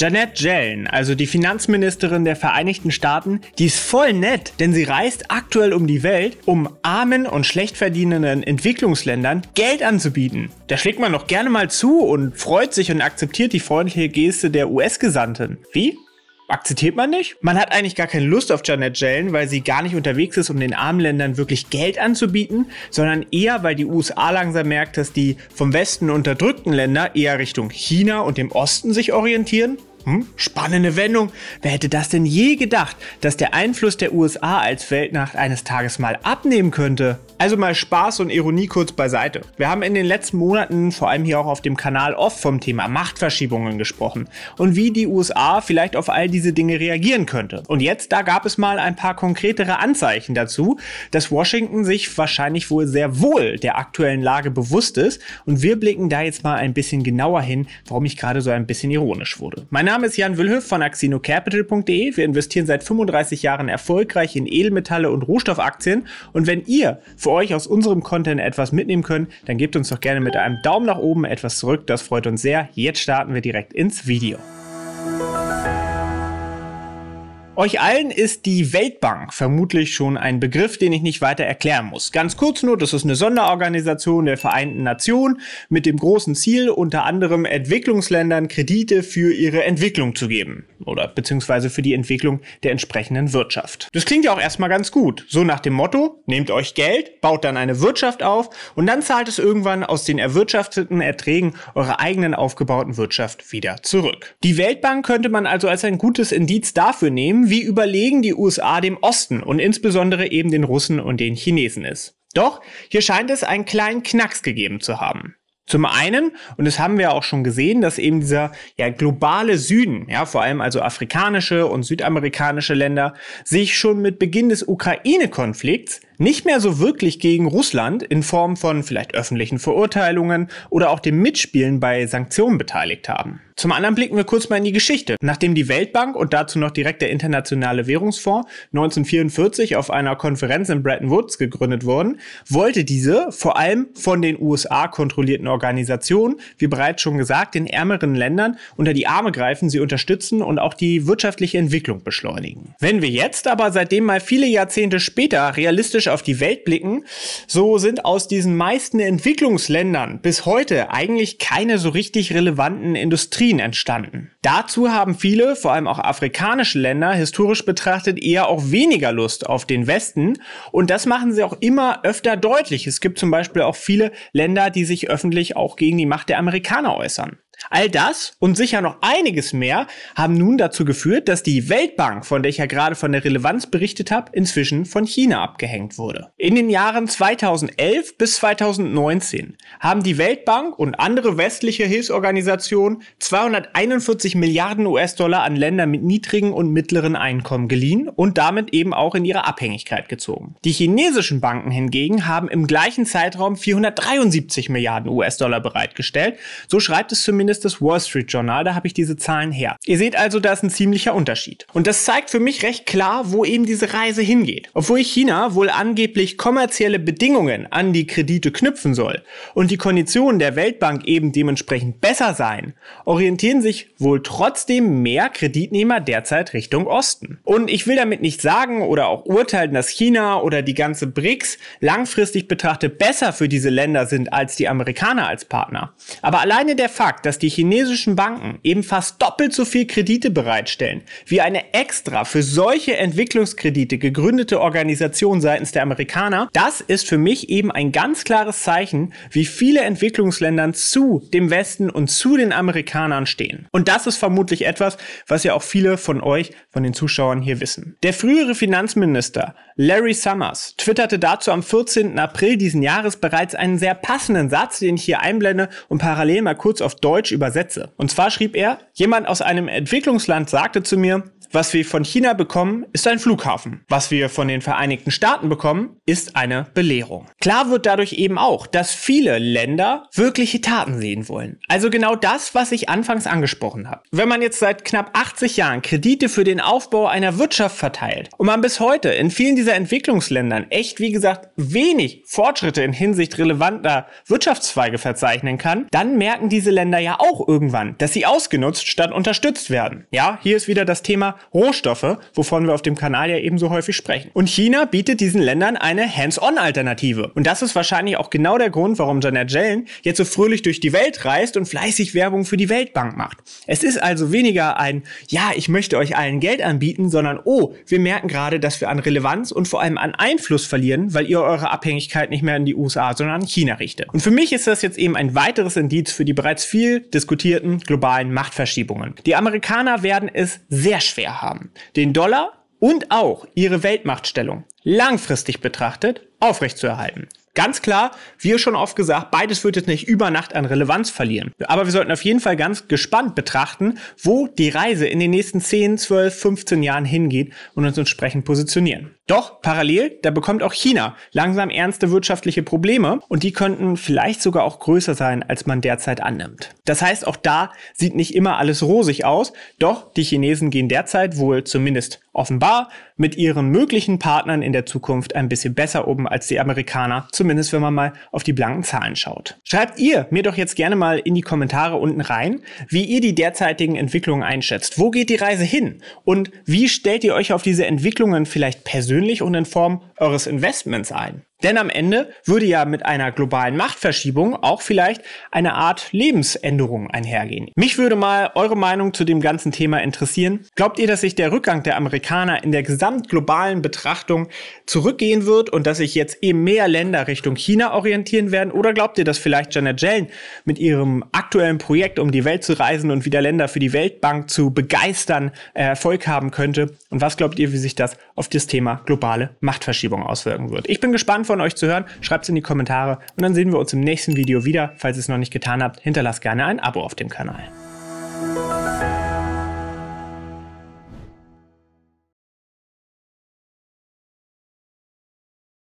Janet Jellen, also die Finanzministerin der Vereinigten Staaten, die ist voll nett, denn sie reist aktuell um die Welt, um armen und schlecht verdienenden Entwicklungsländern Geld anzubieten. Da schlägt man doch gerne mal zu und freut sich und akzeptiert die freundliche Geste der US-Gesandten. Wie? akzeptiert man nicht. Man hat eigentlich gar keine Lust auf Janet Jellen, weil sie gar nicht unterwegs ist, um den armen Ländern wirklich Geld anzubieten, sondern eher, weil die USA langsam merkt, dass die vom Westen unterdrückten Länder eher Richtung China und dem Osten sich orientieren hm? Spannende Wendung. Wer hätte das denn je gedacht, dass der Einfluss der USA als Weltnacht eines Tages mal abnehmen könnte? Also mal Spaß und Ironie kurz beiseite. Wir haben in den letzten Monaten, vor allem hier auch auf dem Kanal, oft vom Thema Machtverschiebungen gesprochen und wie die USA vielleicht auf all diese Dinge reagieren könnte. Und jetzt, da gab es mal ein paar konkretere Anzeichen dazu, dass Washington sich wahrscheinlich wohl sehr wohl der aktuellen Lage bewusst ist und wir blicken da jetzt mal ein bisschen genauer hin, warum ich gerade so ein bisschen ironisch wurde. Meine Name ist Jan Wilhöf von axinocapital.de. Wir investieren seit 35 Jahren erfolgreich in Edelmetalle und Rohstoffaktien. Und wenn ihr für euch aus unserem Content etwas mitnehmen könnt, dann gebt uns doch gerne mit einem Daumen nach oben etwas zurück. Das freut uns sehr. Jetzt starten wir direkt ins Video. Euch allen ist die Weltbank vermutlich schon ein Begriff, den ich nicht weiter erklären muss. Ganz kurz nur, das ist eine Sonderorganisation der Vereinten Nationen mit dem großen Ziel, unter anderem Entwicklungsländern Kredite für ihre Entwicklung zu geben oder beziehungsweise für die Entwicklung der entsprechenden Wirtschaft. Das klingt ja auch erstmal ganz gut. So nach dem Motto, nehmt euch Geld, baut dann eine Wirtschaft auf und dann zahlt es irgendwann aus den erwirtschafteten Erträgen eurer eigenen aufgebauten Wirtschaft wieder zurück. Die Weltbank könnte man also als ein gutes Indiz dafür nehmen, wie überlegen die USA dem Osten und insbesondere eben den Russen und den Chinesen ist. Doch hier scheint es einen kleinen Knacks gegeben zu haben. Zum einen, und das haben wir auch schon gesehen, dass eben dieser ja, globale Süden, ja, vor allem also afrikanische und südamerikanische Länder, sich schon mit Beginn des Ukraine-Konflikts nicht mehr so wirklich gegen Russland in Form von vielleicht öffentlichen Verurteilungen oder auch dem Mitspielen bei Sanktionen beteiligt haben. Zum anderen blicken wir kurz mal in die Geschichte. Nachdem die Weltbank und dazu noch direkt der Internationale Währungsfonds 1944 auf einer Konferenz in Bretton Woods gegründet wurden, wollte diese vor allem von den USA kontrollierten Organisationen, wie bereits schon gesagt, den ärmeren Ländern unter die Arme greifen, sie unterstützen und auch die wirtschaftliche Entwicklung beschleunigen. Wenn wir jetzt aber seitdem mal viele Jahrzehnte später realistisch kritisch auf die Welt blicken, so sind aus diesen meisten Entwicklungsländern bis heute eigentlich keine so richtig relevanten Industrien entstanden. Dazu haben viele, vor allem auch afrikanische Länder, historisch betrachtet eher auch weniger Lust auf den Westen und das machen sie auch immer öfter deutlich. Es gibt zum Beispiel auch viele Länder, die sich öffentlich auch gegen die Macht der Amerikaner äußern. All das und sicher noch einiges mehr haben nun dazu geführt, dass die Weltbank, von der ich ja gerade von der Relevanz berichtet habe, inzwischen von China abgehängt wurde. In den Jahren 2011 bis 2019 haben die Weltbank und andere westliche Hilfsorganisationen 241 Milliarden US-Dollar an Länder mit niedrigen und mittleren Einkommen geliehen und damit eben auch in ihre Abhängigkeit gezogen. Die chinesischen Banken hingegen haben im gleichen Zeitraum 473 Milliarden US-Dollar bereitgestellt, so schreibt es zumindest zumindest das Wall Street Journal, da habe ich diese Zahlen her. Ihr seht also, da ist ein ziemlicher Unterschied. Und das zeigt für mich recht klar, wo eben diese Reise hingeht. Obwohl China wohl angeblich kommerzielle Bedingungen an die Kredite knüpfen soll und die Konditionen der Weltbank eben dementsprechend besser seien, orientieren sich wohl trotzdem mehr Kreditnehmer derzeit Richtung Osten. Und ich will damit nicht sagen oder auch urteilen, dass China oder die ganze BRICS langfristig betrachtet besser für diese Länder sind als die Amerikaner als Partner. Aber alleine der Fakt, dass dass die chinesischen Banken eben fast doppelt so viel Kredite bereitstellen, wie eine extra für solche Entwicklungskredite gegründete Organisation seitens der Amerikaner, das ist für mich eben ein ganz klares Zeichen, wie viele Entwicklungsländern zu dem Westen und zu den Amerikanern stehen. Und das ist vermutlich etwas, was ja auch viele von euch, von den Zuschauern hier wissen. Der frühere Finanzminister Larry Summers twitterte dazu am 14. April diesen Jahres bereits einen sehr passenden Satz, den ich hier einblende und parallel mal kurz auf Deutsch Deutsch übersetze. Und zwar schrieb er, jemand aus einem Entwicklungsland sagte zu mir, was wir von China bekommen, ist ein Flughafen. Was wir von den Vereinigten Staaten bekommen, ist eine Belehrung. Klar wird dadurch eben auch, dass viele Länder wirkliche Taten sehen wollen. Also genau das, was ich anfangs angesprochen habe. Wenn man jetzt seit knapp 80 Jahren Kredite für den Aufbau einer Wirtschaft verteilt und man bis heute in vielen dieser Entwicklungsländern echt, wie gesagt, wenig Fortschritte in Hinsicht relevanter Wirtschaftszweige verzeichnen kann, dann merken diese Länder ja auch irgendwann, dass sie ausgenutzt statt unterstützt werden. Ja, hier ist wieder das Thema Rohstoffe, wovon wir auf dem Kanal ja ebenso häufig sprechen. Und China bietet diesen Ländern eine Hands-on-Alternative. Und das ist wahrscheinlich auch genau der Grund, warum Janet Jellen jetzt so fröhlich durch die Welt reist und fleißig Werbung für die Weltbank macht. Es ist also weniger ein, ja, ich möchte euch allen Geld anbieten, sondern, oh, wir merken gerade, dass wir an Relevanz und vor allem an Einfluss verlieren, weil ihr eure Abhängigkeit nicht mehr in die USA, sondern an China richtet. Und für mich ist das jetzt eben ein weiteres Indiz für die bereits viel diskutierten globalen Machtverschiebungen. Die Amerikaner werden es sehr schwer erhaben, den Dollar und auch ihre Weltmachtstellung langfristig betrachtet aufrechtzuerhalten. Ganz klar, wie schon oft gesagt, beides wird jetzt nicht über Nacht an Relevanz verlieren. Aber wir sollten auf jeden Fall ganz gespannt betrachten, wo die Reise in den nächsten 10, 12, 15 Jahren hingeht und uns entsprechend positionieren. Doch parallel, da bekommt auch China langsam ernste wirtschaftliche Probleme und die könnten vielleicht sogar auch größer sein, als man derzeit annimmt. Das heißt, auch da sieht nicht immer alles rosig aus, doch die Chinesen gehen derzeit wohl zumindest offenbar mit ihren möglichen Partnern in der Zukunft ein bisschen besser oben als die Amerikaner, zumindest wenn man mal auf die blanken Zahlen schaut. Schreibt ihr mir doch jetzt gerne mal in die Kommentare unten rein, wie ihr die derzeitigen Entwicklungen einschätzt. Wo geht die Reise hin? Und wie stellt ihr euch auf diese Entwicklungen vielleicht persönlich persönlich und in Form eures Investments ein. Denn am Ende würde ja mit einer globalen Machtverschiebung auch vielleicht eine Art Lebensänderung einhergehen. Mich würde mal eure Meinung zu dem ganzen Thema interessieren. Glaubt ihr, dass sich der Rückgang der Amerikaner in der gesamtglobalen Betrachtung zurückgehen wird und dass sich jetzt eben mehr Länder Richtung China orientieren werden? Oder glaubt ihr, dass vielleicht Janet Yellen mit ihrem aktuellen Projekt, um die Welt zu reisen und wieder Länder für die Weltbank zu begeistern, äh, Erfolg haben könnte? Und was glaubt ihr, wie sich das auf das Thema globale Machtverschiebung auswirken wird? Ich bin gespannt, von euch zu hören. Schreibt es in die Kommentare und dann sehen wir uns im nächsten Video wieder. Falls ihr es noch nicht getan habt, hinterlasst gerne ein Abo auf dem Kanal.